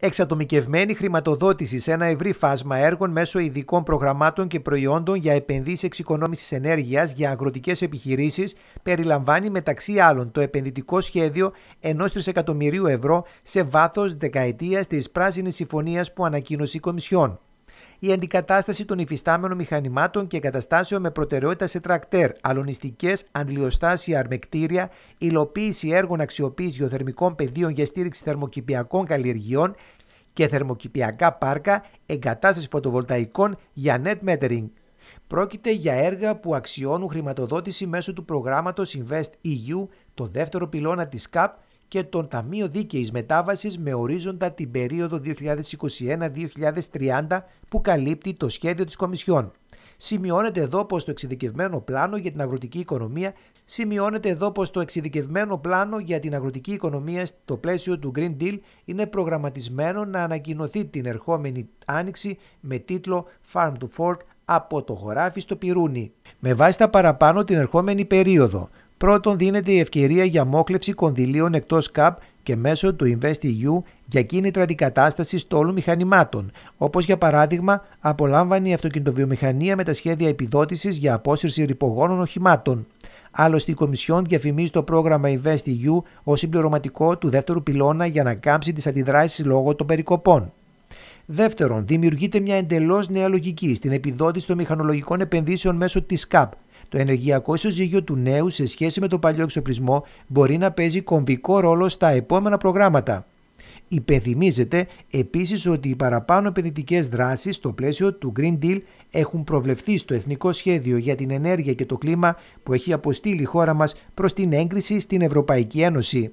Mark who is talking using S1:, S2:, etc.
S1: Εξατομικευμένη χρηματοδότηση σε ένα ευρύ φάσμα έργων μέσω ειδικών προγραμμάτων και προϊόντων για επενδύσεις εξοικονόμησης ενέργειας για αγροτικές επιχειρήσεις περιλαμβάνει μεταξύ άλλων το επενδυτικό σχέδιο ενός τρισεκατομμυρίου ευρώ σε βάθος δεκαετίας της Πράσινης Συμφωνίας που ανακοίνωσε η Κομισιόν η αντικατάσταση των υφιστάμενων μηχανημάτων και εγκαταστάσεων με προτεραιότητα σε τρακτέρ, αλωνιστικές, αντλιοστάσια, αρμεκτήρια, υλοποίηση έργων αξιοποίηση γεωθερμικών πεδίων για στήριξη θερμοκηπιακών καλλιεργειών και θερμοκηπιακά πάρκα, εγκατάσταση φωτοβολταϊκών για net metering. Πρόκειται για έργα που αξιώνουν χρηματοδότηση μέσω του προγράμματος Invest EU, το δεύτερο πυλώνα της ΚΑΠ, και τον Ταμείο δίκαιης Μετάβασης με ορίζοντα την περίοδο 2021-2030 που καλύπτει το σχέδιο της Κομισιόν. Σημειώνεται εδώ πως το εξειδικευμένο πλάνο για την αγροτική οικονομία Σημειώνεται εδώ πως το εξειδικευμένο πλάνο για την αγροτική οικονομία στο πλαίσιο του Green Deal είναι προγραμματισμένο να ανακοινωθεί την ερχόμενη άνοιξη με τίτλο Farm to Fork από το χωράφι στο Πυρούνι. Με βάση τα παραπάνω την ερχόμενη περίοδο, Πρώτον, δίνεται η ευκαιρία για μόχλευση κονδυλίων εκτός ΚΑΠ και μέσω του InvestEU για κίνητρα αντικατάστασης τόλου μηχανημάτων, όπως για παράδειγμα απολάμβανε η αυτοκινητοβιομηχανία με τα σχέδια επιδότησης για απόσυρση ρηπογόνων οχημάτων. Άλλωστε, η Κομισιόν διαφημίζει το πρόγραμμα InvestEU ως συμπληρωματικό του δεύτερου πυλώνα για να κάμψει τις αντιδράσεις λόγω των περικοπών. Δεύτερον, δημιουργείται μια εντελώς νέα λογική στην επιδότηση των μηχανολογικών επενδύσεων μέσω της ΚΑΠ, το ενεργειακό ισοζύγιο του νέου σε σχέση με το παλιό εξοπλισμό μπορεί να παίζει κομβικό ρόλο στα επόμενα προγράμματα. Υπενθυμίζεται επίσης ότι οι παραπάνω επενδυτικές δράσεις στο πλαίσιο του Green Deal έχουν προβλεφθεί στο Εθνικό Σχέδιο για την Ενέργεια και το Κλίμα που έχει αποστείλει η χώρα μας προς την έγκριση στην Ευρωπαϊκή Ένωση.